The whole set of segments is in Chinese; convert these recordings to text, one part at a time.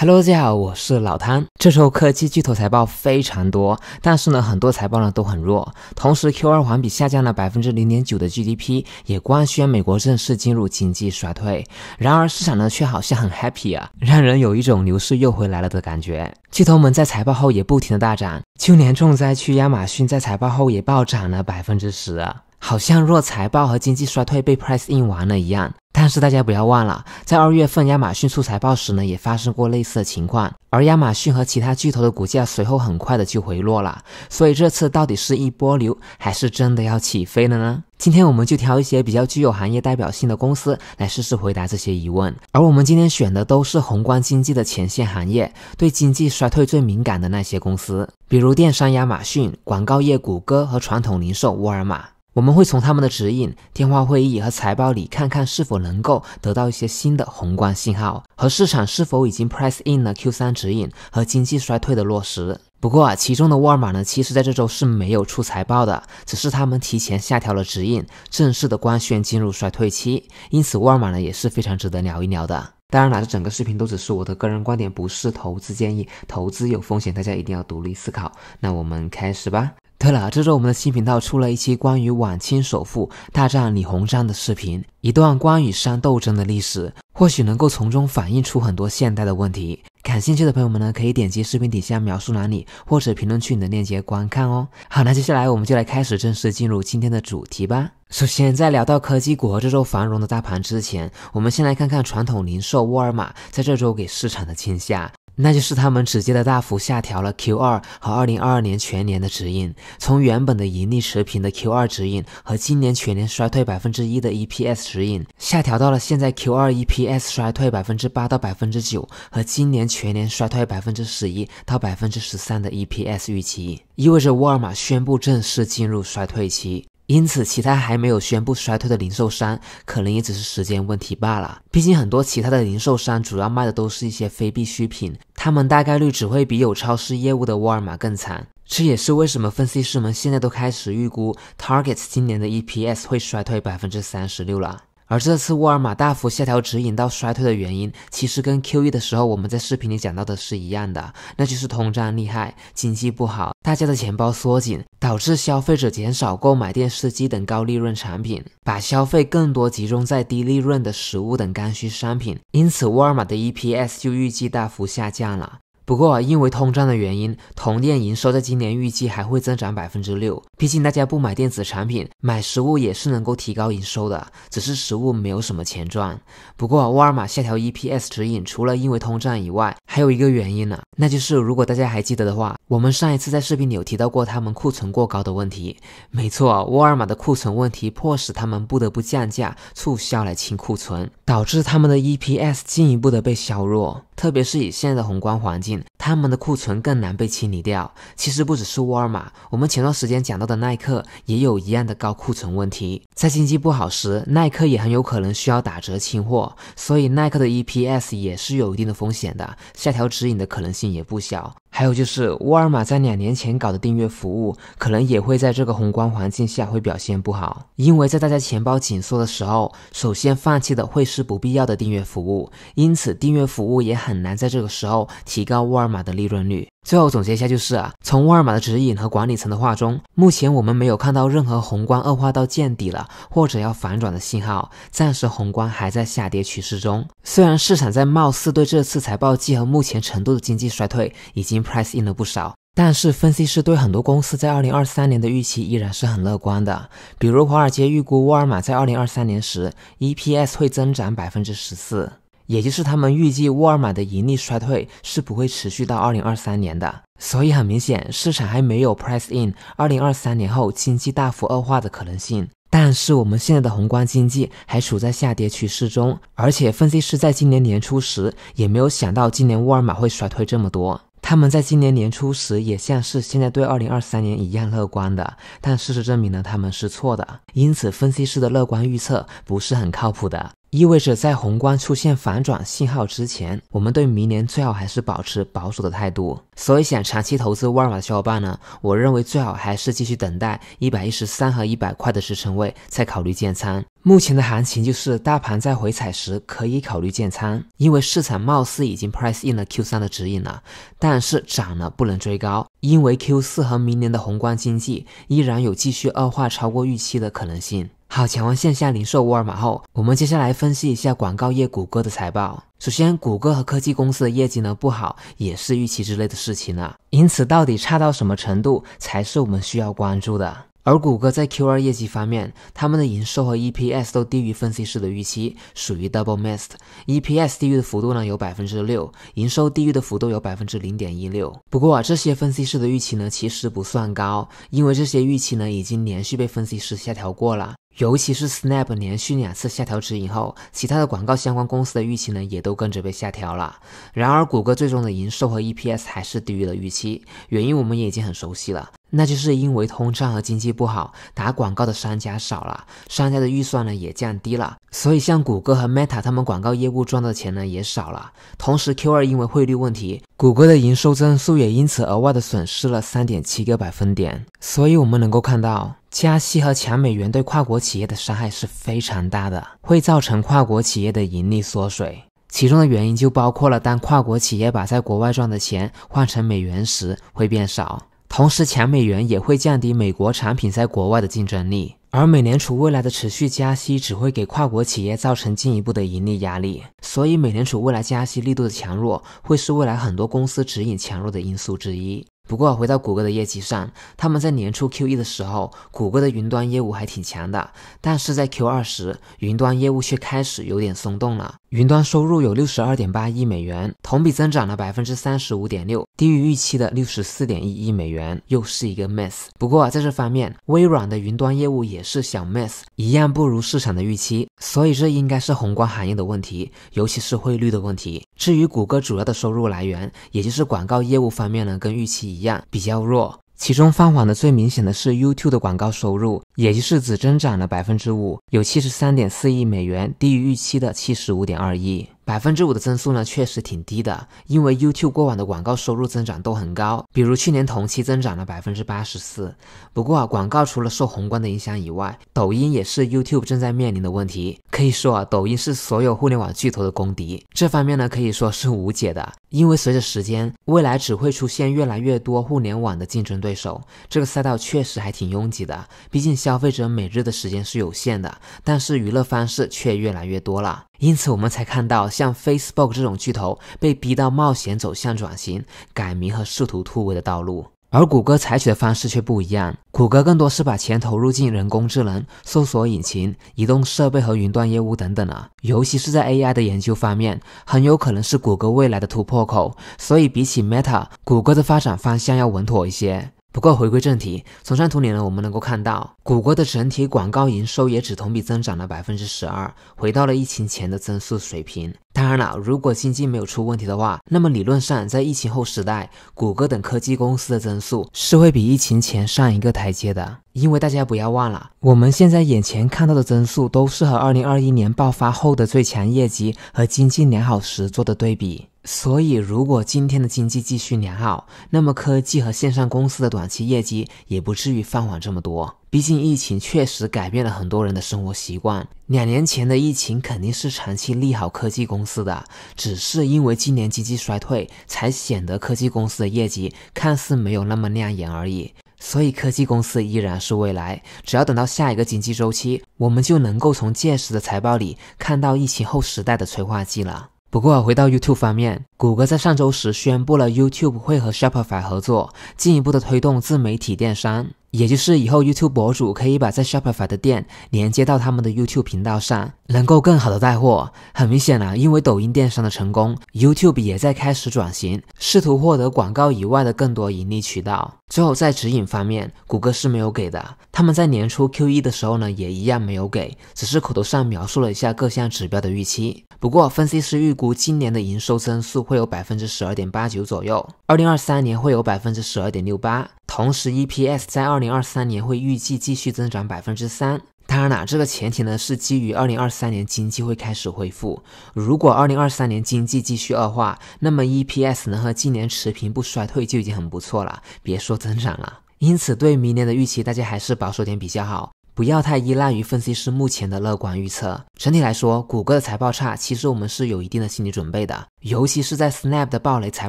Hello，大家好，我是老汤。这时候科技巨头财报非常多，但是呢，很多财报呢都很弱。同时，Q2 环比下降了百分之零点九的 GDP，也官宣美国正式进入经济衰退。然而，市场呢却好像很 happy 啊，让人有一种牛市又回来了的感觉。巨头们在财报后也不停的大涨，就连重灾区亚马逊在财报后也暴涨了百分之十啊。好像弱财报和经济衰退被 p r e in 印完了一样，但是大家不要忘了，在二月份亚马逊出财报时呢，也发生过类似的情况，而亚马逊和其他巨头的股价随后很快的就回落了。所以这次到底是一波流，还是真的要起飞了呢？今天我们就挑一些比较具有行业代表性的公司来试试回答这些疑问。而我们今天选的都是宏观经济的前线行业，对经济衰退最敏感的那些公司，比如电商亚马逊、广告业谷歌和传统零售沃尔玛。我们会从他们的指引、电话会议和财报里看看是否能够得到一些新的宏观信号，和市场是否已经 press in 了 Q3 指引和经济衰退的落实。不过啊，其中的沃尔玛呢，其实在这周是没有出财报的，只是他们提前下调了指引，正式的官宣进入衰退期。因此，沃尔玛呢也是非常值得聊一聊的。当然，拿着整个视频都只是我的个人观点，不是投资建议。投资有风险，大家一定要独立思考。那我们开始吧。对了，这周我们的新频道出了一期关于晚清首富大战李鸿章的视频，一段关于商斗争的历史，或许能够从中反映出很多现代的问题。感兴趣的朋友们呢，可以点击视频底下描述栏里或者评论区里的链接观看哦。好，那接下来我们就来开始正式进入今天的主题吧。首先，在聊到科技股和这周繁荣的大盘之前，我们先来看看传统零售沃尔玛在这周给市场的惊吓。那就是他们直接的大幅下调了 Q 二和二零二二年全年的指引，从原本的盈利持平的 Q 二指引和今年全年衰退百分之一的 EPS 指引，下调到了现在 Q 二 EPS 衰退百分之八到百分之九，和今年全年衰退百分之十一到百分之十三的 EPS 预期，意味着沃尔玛宣布正式进入衰退期。因此，其他还没有宣布衰退的零售商，可能也只是时间问题罢了。毕竟，很多其他的零售商主要卖的都是一些非必需品，他们大概率只会比有超市业务的沃尔玛更惨。这也是为什么分析师们现在都开始预估 Target 今年的 EPS 会衰退百分之三十六了。而这次沃尔玛大幅下调指引到衰退的原因，其实跟 Q 一的时候我们在视频里讲到的是一样的，那就是通胀厉害，经济不好，大家的钱包缩紧，导致消费者减少购买电视机等高利润产品，把消费更多集中在低利润的食物等刚需商品，因此沃尔玛的 EPS 就预计大幅下降了。不过，因为通胀的原因，同店营收在今年预计还会增长百分之六。毕竟大家不买电子产品，买食物也是能够提高营收的，只是食物没有什么钱赚。不过，沃尔玛下调 EPS 指引，除了因为通胀以外，还有一个原因呢，那就是如果大家还记得的话，我们上一次在视频里有提到过他们库存过高的问题。没错，沃尔玛的库存问题迫使他们不得不降价促销来清库存，导致他们的 EPS 进一步的被削弱。特别是以现在的宏观环境。他们的库存更难被清理掉。其实不只是沃尔玛，我们前段时间讲到的耐克也有一样的高库存问题。在经济不好时，耐克也很有可能需要打折清货，所以耐克的 EPS 也是有一定的风险的，下调指引的可能性也不小。还有就是，沃尔玛在两年前搞的订阅服务，可能也会在这个宏观环境下会表现不好，因为在大家钱包紧缩的时候，首先放弃的会是不必要的订阅服务，因此订阅服务也很难在这个时候提高沃尔玛的利润率。最后总结一下，就是啊，从沃尔玛的指引和管理层的话中，目前我们没有看到任何宏观恶化到见底了或者要反转的信号。暂时宏观还在下跌趋势中。虽然市场在貌似对这次财报季和目前程度的经济衰退已经 price in 了不少，但是分析师对很多公司在二零二三年的预期依然是很乐观的。比如，华尔街预估沃尔玛在二零二三年时 EPS 会增长百分之十四。也就是他们预计沃尔玛的盈利衰退是不会持续到二零二三年的，所以很明显市场还没有 price in 二零二三年后经济大幅恶化的可能性。但是我们现在的宏观经济还处在下跌趋势中，而且分析师在今年年初时也没有想到今年沃尔玛会衰退这么多。他们在今年年初时也像是现在对二零二三年一样乐观的，但事实证明呢，他们是错的。因此，分析师的乐观预测不是很靠谱的。意味着在宏观出现反转信号之前，我们对明年最好还是保持保守的态度。所以，想长期投资沃尔玛的小伙伴呢，我认为最好还是继续等待一百一十三和一百块的支撑位再考虑建仓。目前的行情就是大盘在回踩时可以考虑建仓，因为市场貌似已经 price in 了 Q3 的指引了。但是涨了不能追高，因为 Q4 和明年的宏观经济依然有继续恶化超过预期的可能性。好，抢完线下零售沃尔玛后，我们接下来分析一下广告业谷歌的财报。首先，谷歌和科技公司的业绩呢不好，也是预期之类的事情呢，因此，到底差到什么程度，才是我们需要关注的。而谷歌在 Q2 业绩方面，他们的营收和 EPS 都低于分析师的预期，属于 Double Missed。EPS 低于的幅度呢有百分之六，营收低于的幅度有百分之零点一六。不过啊，这些分析师的预期呢其实不算高，因为这些预期呢已经连续被分析师下调过了。尤其是 Snap 连续两次下调指引后，其他的广告相关公司的预期呢也都跟着被下调了。然而，谷歌最终的营收和 EPS 还是低于了预期，原因我们也已经很熟悉了。那就是因为通胀和经济不好，打广告的商家少了，商家的预算呢也降低了，所以像谷歌和 Meta 他们广告业务赚的钱呢也少了。同时，Q2 因为汇率问题，谷歌的营收增速也因此额外的损失了3.7个百分点。所以，我们能够看到加息和强美元对跨国企业的伤害是非常大的，会造成跨国企业的盈利缩水。其中的原因就包括了，当跨国企业把在国外赚的钱换成美元时，会变少。同时，抢美元也会降低美国产品在国外的竞争力，而美联储未来的持续加息只会给跨国企业造成进一步的盈利压力。所以，美联储未来加息力度的强弱，会是未来很多公司指引强弱的因素之一。不过，回到谷歌的业绩上，他们在年初 Q 一的时候，谷歌的云端业务还挺强的，但是在 Q 二时，云端业务却开始有点松动了。云端收入有六十二点八亿美元，同比增长了百分之三十五点六，低于预期的六十四点一亿美元，又是一个 miss。不过在这方面，微软的云端业务也是小 miss，一样不如市场的预期，所以这应该是宏观行业的问题，尤其是汇率的问题。至于谷歌主要的收入来源，也就是广告业务方面呢，跟预期一样比较弱。其中放缓的最明显的是 YouTube 的广告收入，也就是只增长了百分之五，有七十三点四亿美元，低于预期的七十五点二亿。百分之五的增速呢，确实挺低的。因为 YouTube 过往的广告收入增长都很高，比如去年同期增长了百分之八十四。不过啊，广告除了受宏观的影响以外，抖音也是 YouTube 正在面临的问题。可以说啊，抖音是所有互联网巨头的公敌。这方面呢，可以说是无解的。因为随着时间，未来只会出现越来越多互联网的竞争对手。这个赛道确实还挺拥挤的。毕竟消费者每日的时间是有限的，但是娱乐方式却越来越多了。因此，我们才看到像 Facebook 这种巨头被逼到冒险走向转型、改名和试图突围的道路。而谷歌采取的方式却不一样，谷歌更多是把钱投入进人工智能、搜索引擎、移动设备和云端业务等等啊，尤其是在 AI 的研究方面，很有可能是谷歌未来的突破口。所以，比起 Meta，谷歌的发展方向要稳妥一些。不过，回归正题，从上图里呢，我们能够看到谷歌的整体广告营收也只同比增长了百分之十二，回到了疫情前的增速水平。当然了，如果经济没有出问题的话，那么理论上在疫情后时代，谷歌等科技公司的增速是会比疫情前上一个台阶的。因为大家不要忘了，我们现在眼前看到的增速都是和2021年爆发后的最强业绩和经济良好时做的对比。所以，如果今天的经济继续良好，那么科技和线上公司的短期业绩也不至于放缓这么多。毕竟，疫情确实改变了很多人的生活习惯。两年前的疫情肯定是长期利好科技公司的，只是因为今年经济衰退，才显得科技公司的业绩看似没有那么亮眼而已。所以，科技公司依然是未来。只要等到下一个经济周期，我们就能够从届时的财报里看到疫情后时代的催化剂了。不过，回到 YouTube 方面，谷歌在上周时宣布了 YouTube 会和 Shopify 合作，进一步的推动自媒体电商，也就是以后 YouTube 博主可以把在 Shopify 的店连接到他们的 YouTube 频道上，能够更好的带货。很明显啊，因为抖音电商的成功，YouTube 也在开始转型，试图获得广告以外的更多盈利渠道。最后，在指引方面，谷歌是没有给的。他们在年初 Q1 的时候呢，也一样没有给，只是口头上描述了一下各项指标的预期。不过，分析师预估今年的营收增速会有百分之十二点八九左右，二零二三年会有百分之十二点六八。同时，EPS 在二零二三年会预计继续增长百分之三。当然啦，这个前提呢是基于2023年经济会开始恢复。如果2023年经济继续恶化，那么 EPS 能和今年持平不衰退就已经很不错了，别说增长了。因此，对明年的预期大家还是保守点比较好，不要太依赖于分析师目前的乐观预测。整体来说，谷歌的财报差，其实我们是有一定的心理准备的。尤其是在 Snap 的暴雷财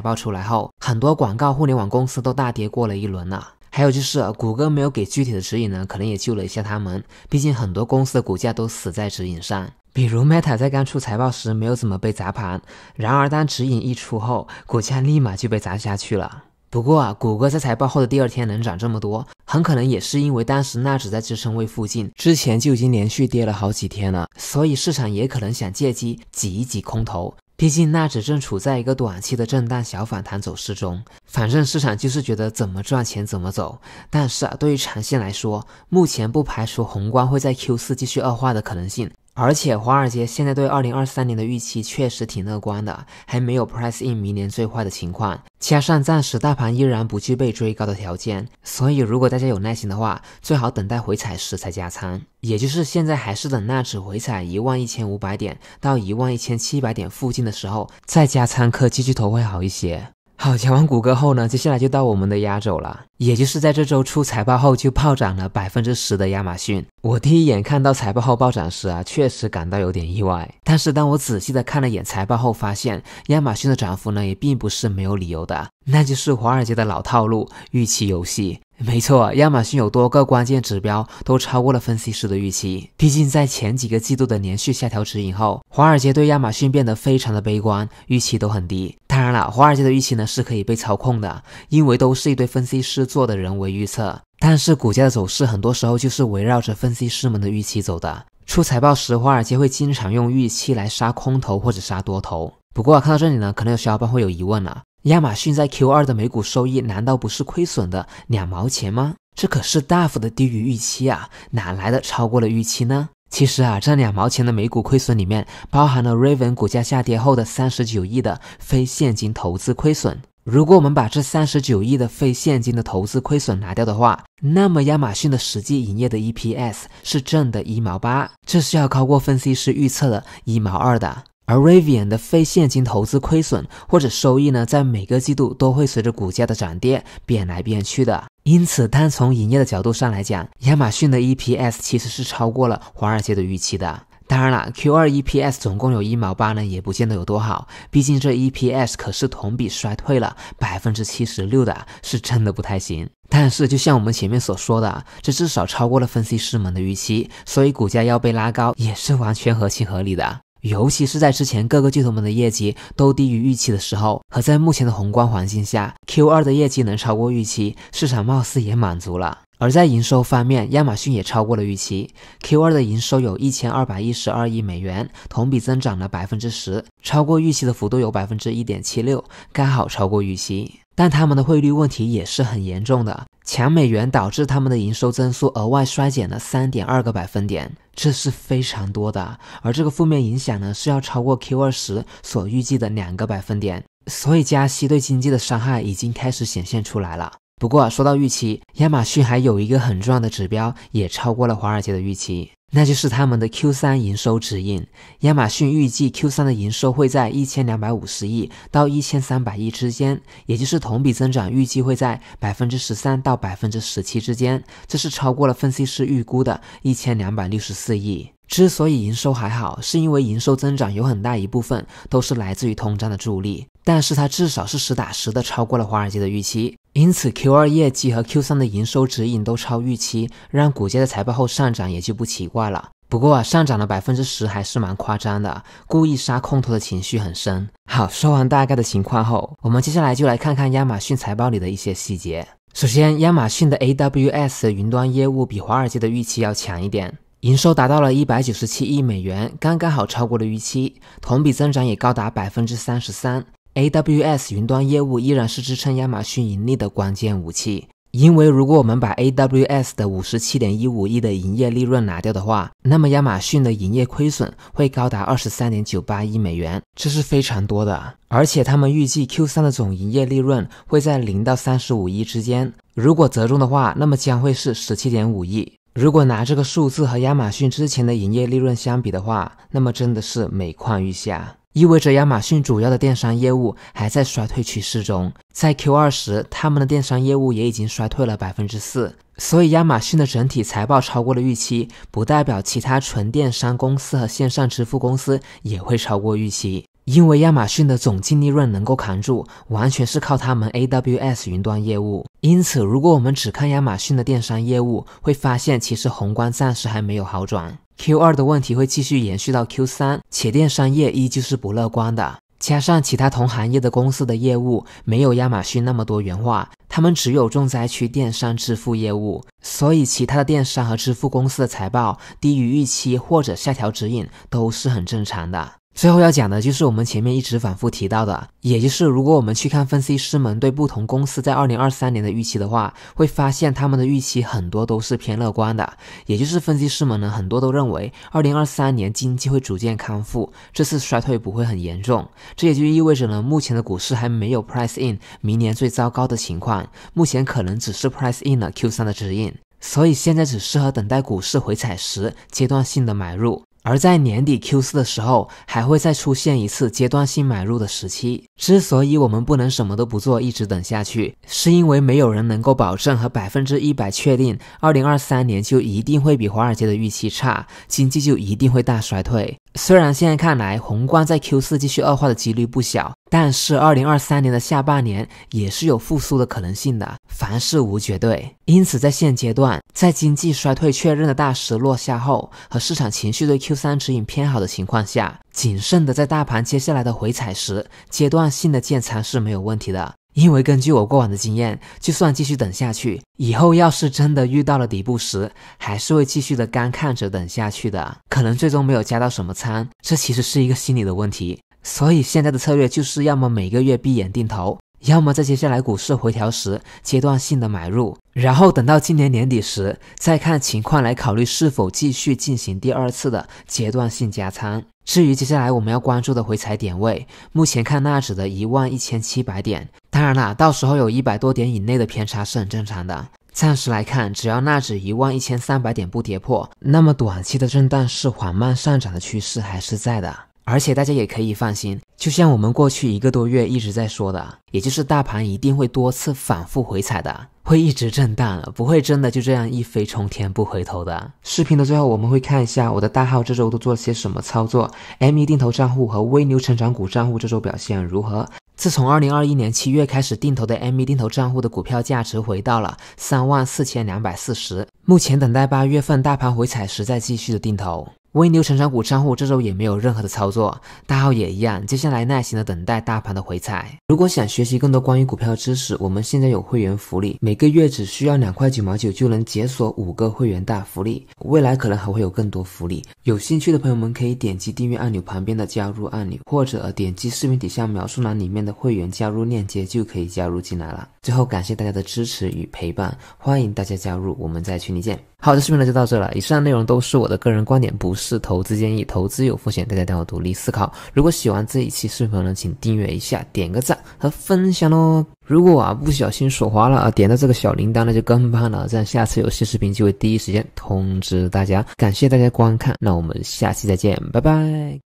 报出来后，很多广告互联网公司都大跌过了一轮啊。还有就是，谷歌没有给具体的指引呢，可能也救了一下他们。毕竟很多公司的股价都死在指引上，比如 Meta 在刚出财报时没有怎么被砸盘，然而当指引一出后，股价立马就被砸下去了。不过，啊，谷歌在财报后的第二天能涨这么多，很可能也是因为当时纳指在支撑位附近，之前就已经连续跌了好几天了，所以市场也可能想借机挤一挤空头。毕竟，纳指正处在一个短期的震荡小反弹走势中，反正市场就是觉得怎么赚钱怎么走。但是啊，对于长线来说，目前不排除宏观会在 Q 四继续恶化的可能性。而且，华尔街现在对二零二三年的预期确实挺乐观的，还没有 price in 明年最坏的情况。加上暂时大盘依然不具备追高的条件，所以如果大家有耐心的话，最好等待回踩时才加仓，也就是现在还是等那指回踩一万一千五百点到一万一千七百点附近的时候再加仓，科技巨头会好一些。好，讲完谷歌后呢，接下来就到我们的压轴了，也就是在这周出财报后就暴涨了百分之十的亚马逊。我第一眼看到财报后暴涨时啊，确实感到有点意外。但是当我仔细的看了一眼财报后，发现亚马逊的涨幅呢，也并不是没有理由的，那就是华尔街的老套路预期游戏。没错，亚马逊有多个关键指标都超过了分析师的预期。毕竟在前几个季度的连续下调指引后，华尔街对亚马逊变得非常的悲观，预期都很低。当然了，华尔街的预期呢是可以被操控的，因为都是一堆分析师做的人为预测。但是股价的走势很多时候就是围绕着分析师们的预期走的。出财报时，华尔街会经常用预期来杀空头或者杀多头。不过看到这里呢，可能有小伙伴会有疑问了。亚马逊在 Q2 的每股收益难道不是亏损的两毛钱吗？这可是大幅的低于预期啊！哪来的超过了预期呢？其实啊，这两毛钱的每股亏损里面包含了 Raven 股价下跌后的三十九亿的非现金投资亏损。如果我们把这三十九亿的非现金的投资亏损拿掉的话，那么亚马逊的实际营业的 EPS 是正的一毛八，这是要超过分析师预测的一毛二的。而 r a v i a n 的非现金投资亏损或者收益呢，在每个季度都会随着股价的涨跌变来变去的。因此，单从营业的角度上来讲，亚马逊的 EPS 其实是超过了华尔街的预期的。当然了，Q2 EPS 总共有一毛八呢，也不见得有多好。毕竟这 EPS 可是同比衰退了百分之七十六的，是真的不太行。但是，就像我们前面所说的，这至少超过了分析师们的预期，所以股价要被拉高也是完全合情合理的。尤其是在之前各个巨头们的业绩都低于预期的时候，和在目前的宏观环境下，Q2 的业绩能超过预期，市场貌似也满足了。而在营收方面，亚马逊也超过了预期，Q2 的营收有一千二百一十二亿美元，同比增长了百分之十，超过预期的幅度有百分之一点七六，刚好超过预期。但他们的汇率问题也是很严重的，强美元导致他们的营收增速额外衰减了三点二个百分点，这是非常多的。而这个负面影响呢，是要超过 Q 二十所预计的两个百分点，所以加息对经济的伤害已经开始显现出来了。不过说到预期，亚马逊还有一个很重要的指标也超过了华尔街的预期。那就是他们的 Q3 营收指引。亚马逊预计 Q3 的营收会在一千两百五十亿到一千三百亿之间，也就是同比增长预计会在百分之十三到百分之十七之间。这是超过了分析师预估的一千两百六十四亿。之所以营收还好，是因为营收增长有很大一部分都是来自于通胀的助力。但是它至少是实打实的超过了华尔街的预期，因此 Q2 业绩和 Q3 的营收指引都超预期，让股价在财报后上涨也就不奇怪了。不过上涨了百分之十还是蛮夸张的，故意杀空头的情绪很深。好，说完大概的情况后，我们接下来就来看看亚马逊财报里的一些细节。首先，亚马逊的 AWS 云端业务比华尔街的预期要强一点，营收达到了一百九十七亿美元，刚刚好超过了预期，同比增长也高达百分之三十三。AWS 云端业务依然是支撑亚马逊盈利的关键武器，因为如果我们把 AWS 的五十七点一五亿的营业利润拿掉的话，那么亚马逊的营业亏损会高达二十三点九八亿美元，这是非常多的。而且他们预计 Q3 的总营业利润会在零到三十五亿之间，如果折中的话，那么将会是十七点五亿。如果拿这个数字和亚马逊之前的营业利润相比的话，那么真的是每况愈下。意味着亚马逊主要的电商业务还在衰退趋势中，在 Q2 时，他们的电商业务也已经衰退了百分之四。所以，亚马逊的整体财报超过了预期，不代表其他纯电商公司和线上支付公司也会超过预期。因为亚马逊的总净利润能够扛住，完全是靠他们 AWS 云端业务。因此，如果我们只看亚马逊的电商业务，会发现其实宏观暂时还没有好转。Q 二的问题会继续延续到 Q 三，且电商业依旧是不乐观的。加上其他同行业的公司的业务没有亚马逊那么多元化，他们只有重灾区电商支付业务，所以其他的电商和支付公司的财报低于预期或者下调指引都是很正常的。最后要讲的就是我们前面一直反复提到的，也就是如果我们去看分析师们对不同公司在二零二三年的预期的话，会发现他们的预期很多都是偏乐观的，也就是分析师们呢很多都认为二零二三年经济会逐渐康复，这次衰退不会很严重。这也就意味着呢，目前的股市还没有 price in 明年最糟糕的情况，目前可能只是 price in 了 Q3 的指引，所以现在只适合等待股市回踩时阶段性的买入。而在年底 Q 四的时候，还会再出现一次阶段性买入的时期。之所以我们不能什么都不做，一直等下去，是因为没有人能够保证和百分之一百确定，二零二三年就一定会比华尔街的预期差，经济就一定会大衰退。虽然现在看来，宏观在 Q 四继续恶化的几率不小，但是二零二三年的下半年也是有复苏的可能性的。凡事无绝对，因此在现阶段，在经济衰退确认的大势落下后，和市场情绪对 Q 三指引偏好的情况下，谨慎的在大盘接下来的回踩时，阶段性的建仓是没有问题的。因为根据我过往的经验，就算继续等下去，以后要是真的遇到了底部时，还是会继续的干看着等下去的，可能最终没有加到什么仓。这其实是一个心理的问题，所以现在的策略就是要么每个月闭眼定投。要么在接下来股市回调时阶段性的买入，然后等到今年年底时再看情况来考虑是否继续进行第二次的阶段性加仓。至于接下来我们要关注的回踩点位，目前看纳指的一万一千七百点。当然了，到时候有一百多点以内的偏差是很正常的。暂时来看，只要纳指一万一千三百点不跌破，那么短期的震荡是缓慢上涨的趋势还是在的。而且大家也可以放心，就像我们过去一个多月一直在说的，也就是大盘一定会多次反复回踩的，会一直震荡，不会真的就这样一飞冲天不回头的。视频的最后，我们会看一下我的大号这周都做了些什么操作，M 一定投账户和微牛成长股账户这周表现如何。自从2021年7月开始定投的 M 一定投账户的股票价值回到了三万四千两百四十，目前等待八月份大盘回踩时再继续的定投。微牛成长股账户这周也没有任何的操作，大号也一样。接下来耐心的等待大盘的回踩。如果想学习更多关于股票的知识，我们现在有会员福利，每个月只需要两块九毛九就能解锁五个会员大福利，未来可能还会有更多福利。有兴趣的朋友们可以点击订阅按钮旁边的加入按钮，或者点击视频底下描述栏里面的会员加入链接就可以加入进来了。最后感谢大家的支持与陪伴，欢迎大家加入，我们在群里见。好的，这视频呢就到这了。以上内容都是我的个人观点，不是投资建议，投资有风险，大家都要独立思考。如果喜欢这一期视频呢，请订阅一下，点个赞和分享哦。如果啊不小心手滑了啊，点到这个小铃铛呢，就更棒了，这样下次有新视频就会第一时间通知大家。感谢大家观看，那我们下期再见，拜拜。